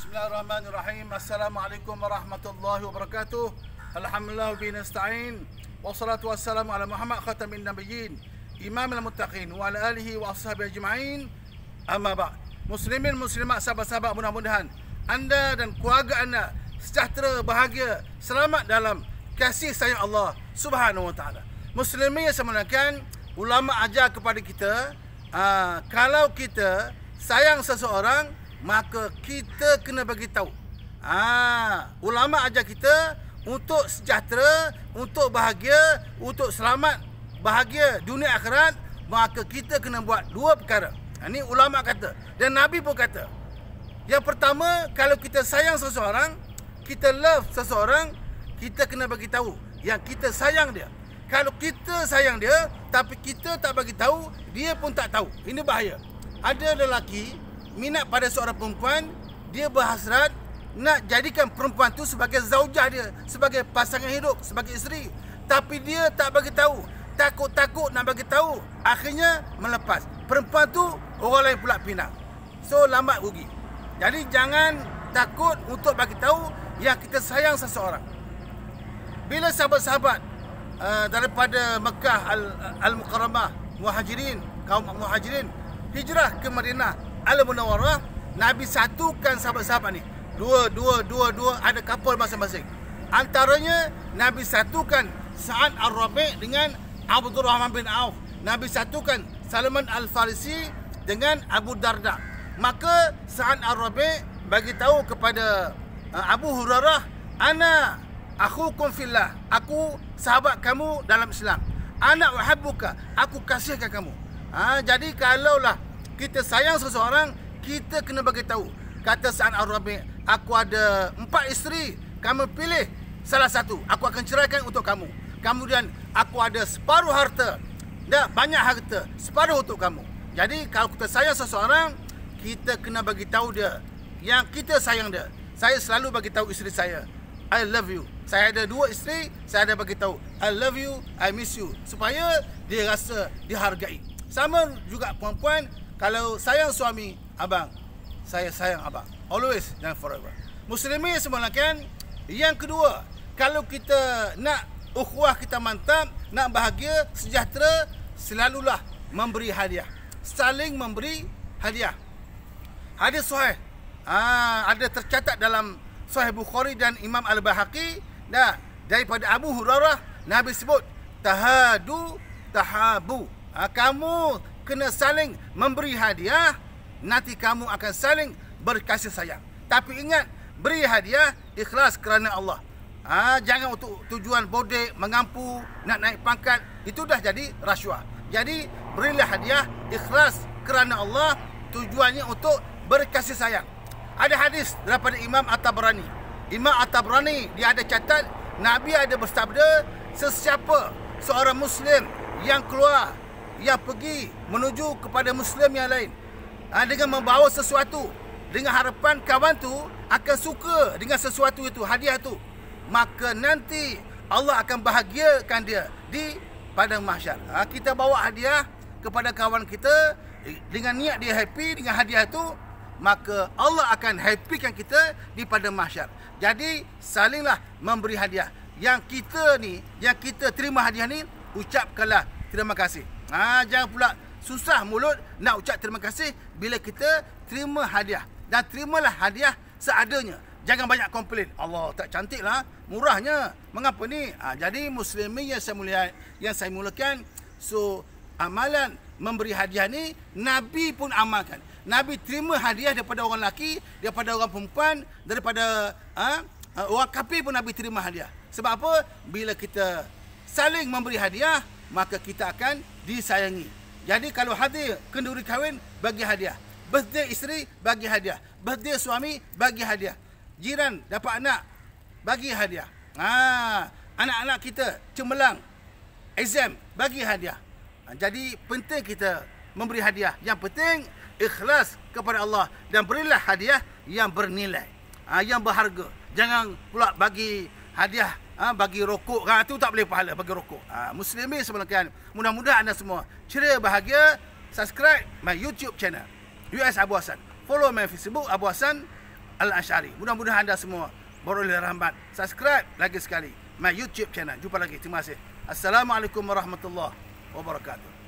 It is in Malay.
Bismillahirrahmanirrahim. Assalamualaikum warahmatullahi wabarakatuh. Alhamdulillah bin nasta'in. Wassalatu wassalamu ala Muhammad khatamin nabiyyin, imamul muttaqin wa ala alihi wa ashabihi ajma'in. Amma ba'd. Muslimin muslimat sahabat-sahabat mudah-mudahan anda dan keluarga anda sejahtera, bahagia, selamat dalam kasih sayang Allah Subhanahu wa taala. Muslimin yang semulakan, ulama ajar kepada kita, aa, ah, kalau kita sayang seseorang, maka kita kena bagi tahu. Ah, ulama ajar kita untuk sejahtera, untuk bahagia, untuk selamat, bahagia dunia akhirat, maka kita kena buat dua perkara. Ini ha, ulama kata dan nabi pun kata. Yang pertama, kalau kita sayang seseorang, kita love seseorang, kita kena bagi tahu yang kita sayang dia. Kalau kita sayang dia tapi kita tak bagi tahu, dia pun tak tahu. Ini bahaya. Ada lelaki minat pada seorang perempuan dia berhasrat nak jadikan perempuan tu sebagai zaujah dia sebagai pasangan hidup sebagai isteri tapi dia tak bagi tahu takut-takut nak bagi tahu akhirnya melepas perempuan tu orang lain pula pinang so lambat rugi jadi jangan takut untuk bagi tahu yang kita sayang seseorang bila sahabat-sahabat uh, daripada Mekah Al- al Muhajirin kaum Muhajirin hijrah ke Madinah Al-Munawarah Nabi satukan sahabat-sahabat ni Dua, dua, dua, dua ada couple masing-masing Antaranya Nabi satukan Sa'ad Ar-Rabi dengan Abdul Rahman bin Auf Nabi satukan Salman Al-Farisi dengan Abu Darda Maka Sa'ad Ar-Rabi bagi tahu kepada eh, Abu Hurairah Ana aku fillah Aku sahabat kamu dalam Islam Ana wahabuka Aku kasihkan kamu ha, Jadi kalaulah kita sayang seseorang kita kena bagi tahu kata saat arabi aku ada empat isteri kamu pilih salah satu aku akan ceraikan untuk kamu kemudian aku ada separuh harta dah banyak harta separuh untuk kamu jadi kalau kita sayang seseorang kita kena bagi tahu dia yang kita sayang dia saya selalu bagi tahu isteri saya I love you. Saya ada dua isteri, saya ada bagi tahu I love you, I miss you supaya dia rasa dihargai. Sama juga puan-puan. Kalau sayang suami abang, saya sayang abang. Always dan forever. Muslimin semua kan? Yang kedua, kalau kita nak ukhuwah kita mantap, nak bahagia, sejahtera, selalulah memberi hadiah. Saling memberi hadiah. Hadis sahih. ha, ada tercatat dalam Sahih Bukhari dan Imam Al-Baihaqi dan daripada Abu Hurairah Nabi sebut tahadu tahabu. Ha, kamu kena saling memberi hadiah nanti kamu akan saling berkasih sayang tapi ingat beri hadiah ikhlas kerana Allah ha, jangan untuk tujuan bodek mengampu nak naik pangkat itu dah jadi rasuah jadi berilah hadiah ikhlas kerana Allah tujuannya untuk berkasih sayang ada hadis daripada Imam Atabrani. Imam Atabrani dia ada catat Nabi ada bersabda sesiapa seorang muslim yang keluar ia pergi menuju kepada muslim yang lain ha, dengan membawa sesuatu dengan harapan kawan tu akan suka dengan sesuatu itu hadiah tu maka nanti Allah akan bahagiakan dia di padang mahsyar ha, kita bawa hadiah kepada kawan kita dengan niat dia happy dengan hadiah tu maka Allah akan happykan kita di padang mahsyar jadi salinglah memberi hadiah yang kita ni yang kita terima hadiah ni ucapkanlah terima kasih Ha, jangan pula susah mulut nak ucap terima kasih bila kita terima hadiah. Dan terimalah hadiah seadanya. Jangan banyak komplain. Allah tak cantiklah. Murahnya. Mengapa ni? Ha, jadi muslimin yang saya mulia, yang saya mulakan. So amalan memberi hadiah ni Nabi pun amalkan. Nabi terima hadiah daripada orang lelaki, daripada orang perempuan, daripada ha, ha orang kafir pun Nabi terima hadiah. Sebab apa? Bila kita saling memberi hadiah, maka kita akan disayangi. Jadi kalau hadir kenduri kahwin bagi hadiah. Birthday isteri bagi hadiah. Birthday suami bagi hadiah. Jiran dapat anak bagi hadiah. Ha, anak-anak kita cemelang, exam bagi hadiah. Ha, jadi penting kita memberi hadiah. Yang penting ikhlas kepada Allah dan berilah hadiah yang bernilai. Ha, yang berharga. Jangan pula bagi hadiah ha, bagi rokok kan tu tak boleh pahala bagi rokok ha, muslimin sebenarnya kan, mudah-mudahan anda semua ceria bahagia subscribe my youtube channel US Abu Hassan follow my facebook Abu Hassan Al-Ash'ari mudah-mudahan anda semua beroleh rahmat subscribe lagi sekali my youtube channel jumpa lagi terima kasih Assalamualaikum warahmatullahi wabarakatuh